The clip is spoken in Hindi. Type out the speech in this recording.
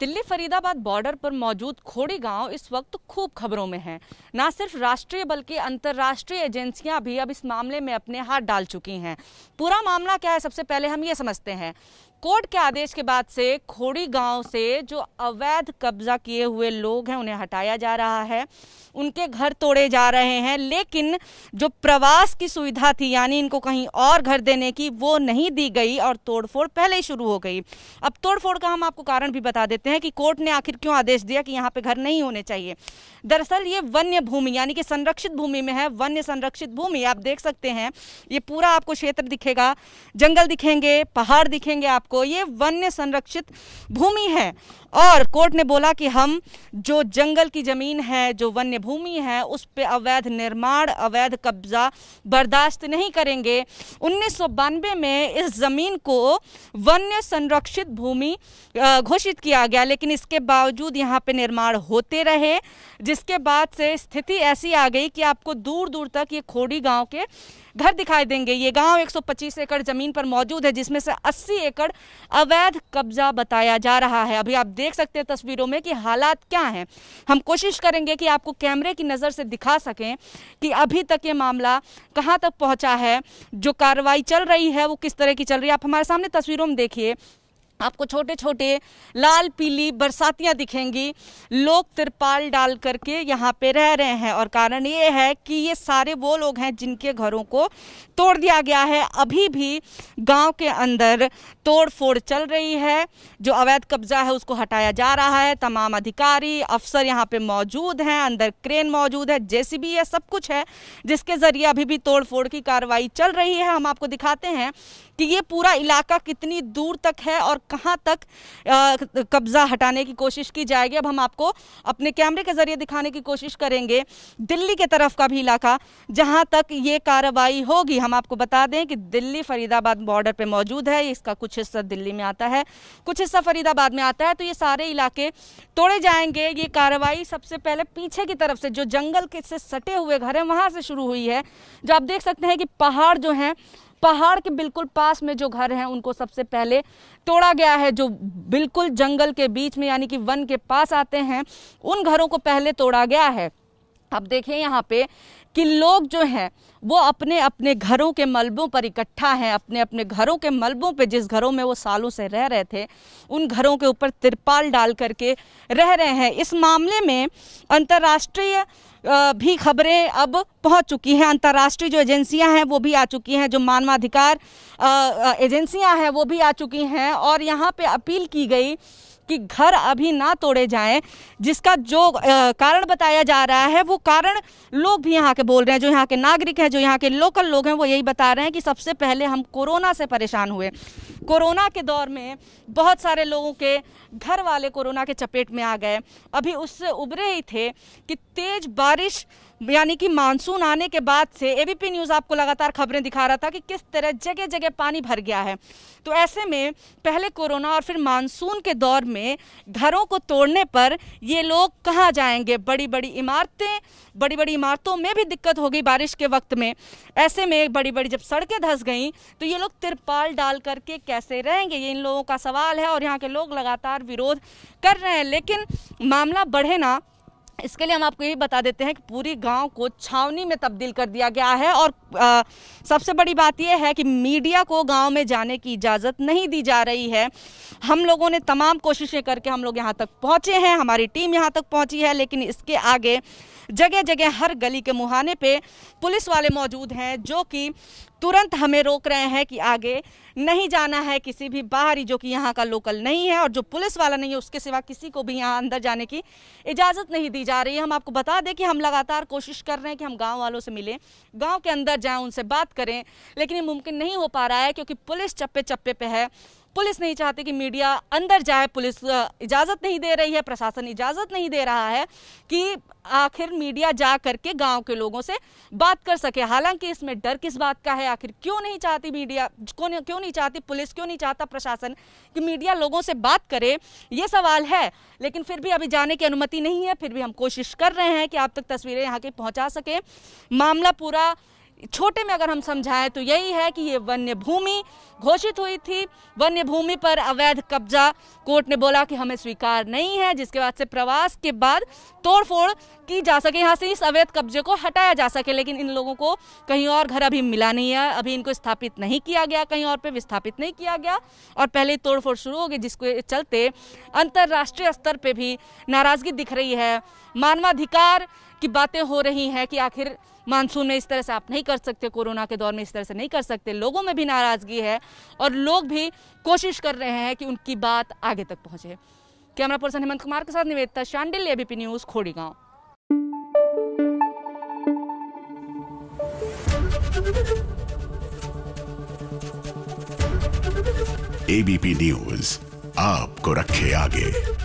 दिल्ली फरीदाबाद बॉर्डर पर मौजूद खोड़ी गांव इस वक्त खूब खबरों में है न सिर्फ राष्ट्रीय बल्कि अंतर्राष्ट्रीय एजेंसियां भी अब इस मामले में अपने हाथ डाल चुकी हैं पूरा मामला क्या है सबसे पहले हम ये समझते हैं कोर्ट के आदेश के बाद से खोड़ी गांव से जो अवैध कब्जा किए हुए लोग हैं उन्हें हटाया जा रहा है उनके घर तोड़े जा रहे हैं लेकिन जो प्रवास की सुविधा थी यानी इनको कहीं और घर देने की वो नहीं दी गई और तोड़फोड़ पहले ही शुरू हो गई अब तोड़फोड़ का हम आपको कारण भी बता देते लेते हैं कि कोर्ट ने आखिर क्यों आदेश दिया कि यहाँ पे घर नहीं होने चाहिए दरअसल ये वन्य भूमि यानी कि संरक्षित भूमि में है वन्य संरक्षित भूमि आप देख सकते हैं ये पूरा आपको क्षेत्र दिखेगा जंगल दिखेंगे पहाड़ दिखेंगे आपको ये वन्य संरक्षित भूमि है और कोर्ट ने बोला कि हम जो जंगल की ज़मीन है जो वन्य भूमि है उस पर अवैध निर्माण अवैध कब्जा बर्दाश्त नहीं करेंगे उन्नीस में इस ज़मीन को वन्य संरक्षित भूमि घोषित किया गया गया लेकिन इसके बावजूद यहाँ पे निर्माण होते रहे जिसके बाद से स्थिति ऐसी आ गई कि आपको दूर दूर तक ये खोड़ी गांव के घर दिखाई देंगे ये गांव 125 एकड़ ज़मीन पर मौजूद है जिसमें से 80 एकड़ अवैध कब्जा बताया जा रहा है अभी आप देख सकते हैं तस्वीरों में कि हालात क्या हैं हम कोशिश करेंगे कि आपको कैमरे की नज़र से दिखा सकें कि अभी तक ये मामला कहां तक पहुंचा है जो कार्रवाई चल रही है वो किस तरह की चल रही है आप हमारे सामने तस्वीरों में देखिए आपको छोटे छोटे लाल पीली बरसातियाँ दिखेंगी लोग तिरपाल डाल करके यहाँ पे रह रहे हैं और कारण ये है कि ये सारे वो लोग हैं जिनके घरों को तोड़ दिया गया है अभी भी गांव के अंदर तोड़ फोड़ चल रही है जो अवैध कब्जा है उसको हटाया जा रहा है तमाम अधिकारी अफसर यहाँ पे मौजूद हैं अंदर क्रेन मौजूद है जेसीबी है सब कुछ है जिसके ज़रिए अभी भी तोड़ फोड़ की कार्रवाई चल रही है हम आपको दिखाते हैं कि ये पूरा इलाका कितनी दूर तक है और कहाँ तक कब्ज़ा हटाने की कोशिश की जाएगी अब हम आपको अपने कैमरे के ज़रिए दिखाने की कोशिश करेंगे दिल्ली के तरफ का भी इलाका जहाँ तक ये कार्रवाई होगी हम आपको बता दें कि दिल्ली फरीदाबाद बॉर्डर पर मौजूद है इसका कुछ हिस्सा दिल्ली में आता है कुछ हिस्सा फरीदाबाद में आता है तो ये सारे इलाके तोड़े जाएंगे ये कार्रवाई सबसे पहले पीछे की तरफ से जो जंगल के से सटे हुए घर हैं वहाँ से शुरू हुई है जो आप देख सकते हैं कि पहाड़ जो हैं पहाड़ के बिल्कुल पास में जो घर हैं उनको सबसे पहले तोड़ा गया है जो बिल्कुल जंगल के बीच में यानी कि वन के पास आते हैं उन घरों को पहले तोड़ा गया है अब देखें यहाँ पे कि लोग जो हैं वो अपने अपने घरों के मलबों पर इकट्ठा हैं अपने अपने घरों के मलबों पे जिस घरों में वो सालों से रह रहे थे उन घरों के ऊपर तिरपाल डाल करके रह रहे हैं इस मामले में अंतर्राष्ट्रीय भी खबरें अब पहुंच चुकी हैं अंतर्राष्ट्रीय जो एजेंसियां हैं वो भी आ चुकी हैं जो मानवाधिकार एजेंसियां हैं वो भी आ चुकी हैं और यहाँ पे अपील की गई कि घर अभी ना तोड़े जाएं जिसका जो कारण बताया जा रहा है वो कारण लोग भी यहाँ के बोल रहे हैं जो यहाँ के नागरिक हैं जो यहाँ के लोकल लोग हैं वो यही बता रहे हैं कि सबसे पहले हम कोरोना से परेशान हुए कोरोना के दौर में बहुत सारे लोगों के घर वाले कोरोना के चपेट में आ गए अभी उससे उभरे ही थे कि तेज़ बारिश यानी कि मानसून आने के बाद से एबीपी न्यूज़ आपको लगातार खबरें दिखा रहा था कि किस तरह जगह जगह पानी भर गया है तो ऐसे में पहले कोरोना और फिर मानसून के दौर में घरों को तोड़ने पर ये लोग कहाँ जाएंगे बड़ी बड़ी इमारतें बड़ी बड़ी इमारतों में भी दिक्कत हो गई बारिश के वक्त में ऐसे में बड़ी बड़ी जब सड़कें धंस गई तो ये लोग तिरपाल डाल करके कैसे रहेंगे ये इन लोगों का सवाल है और यहाँ के लोग लगातार विरोध कर रहे हैं लेकिन मामला बढ़े ना इसके लिए हम आपको यही बता देते हैं कि पूरी गांव को छावनी में तब्दील कर दिया गया है और आ, सबसे बड़ी बात यह है कि मीडिया को गांव में जाने की इजाज़त नहीं दी जा रही है हम लोगों ने तमाम कोशिशें करके हम लोग यहां तक पहुंचे हैं हमारी टीम यहां तक पहुंची है लेकिन इसके आगे जगह जगह हर गली के मुहाने पे पुलिस वाले मौजूद हैं जो कि तुरंत हमें रोक रहे हैं कि आगे नहीं जाना है किसी भी बाहरी जो कि यहाँ का लोकल नहीं है और जो पुलिस वाला नहीं है उसके सिवा किसी को भी यहाँ अंदर जाने की इजाज़त नहीं दी जा रही है हम आपको बता दें कि हम लगातार कोशिश कर रहे हैं कि हम गांव वालों से मिलें गांव के अंदर जाएं उनसे बात करें लेकिन ये मुमकिन नहीं हो पा रहा है क्योंकि पुलिस चप्पे चप्पे पे है पुलिस नहीं चाहती कि मीडिया अंदर जाए पुलिस इजाज़त नहीं दे रही है प्रशासन इजाज़त नहीं दे रहा है कि आखिर मीडिया जा करके गांव के लोगों से बात कर सके हालांकि इसमें डर किस बात का है आखिर क्यों नहीं चाहती मीडिया क्यों क्यों नहीं चाहती पुलिस क्यों नहीं चाहता प्रशासन कि मीडिया लोगों से बात करे ये सवाल है लेकिन फिर भी अभी जाने की अनुमति नहीं है फिर भी हम कोशिश कर रहे हैं कि आप तक तस्वीरें यहाँ की पहुँचा सकें मामला पूरा छोटे में अगर हम समझाएं तो यही है कि ये वन्य भूमि घोषित हुई थी वन्य भूमि पर अवैध कब्जा कोर्ट ने बोला कि हमें स्वीकार नहीं है जिसके बाद से प्रवास के बाद तोड़फोड़ की जा सके यहाँ से इस अवैध कब्जे को हटाया जा सके लेकिन इन लोगों को कहीं और घर अभी मिला नहीं है अभी इनको स्थापित नहीं किया गया कहीं और पर विस्थापित नहीं किया गया और पहले तोड़फोड़ शुरू हो गई जिसके चलते अंतर्राष्ट्रीय स्तर पर भी नाराज़गी दिख रही है मानवाधिकार की बातें हो रही हैं कि आखिर मानसून में इस तरह से आप नहीं कर सकते कोरोना के दौर में इस तरह से नहीं कर सकते लोगों में भी नाराज़गी है और लोग भी कोशिश कर रहे हैं कि उनकी बात आगे तक पहुंचे कैमरा पर्सन हेमंत कुमार के साथ निवेदता शांडिल एबीपी न्यूज़ खोड़ी गांव एबीपी न्यूज़ आपको रखे आगे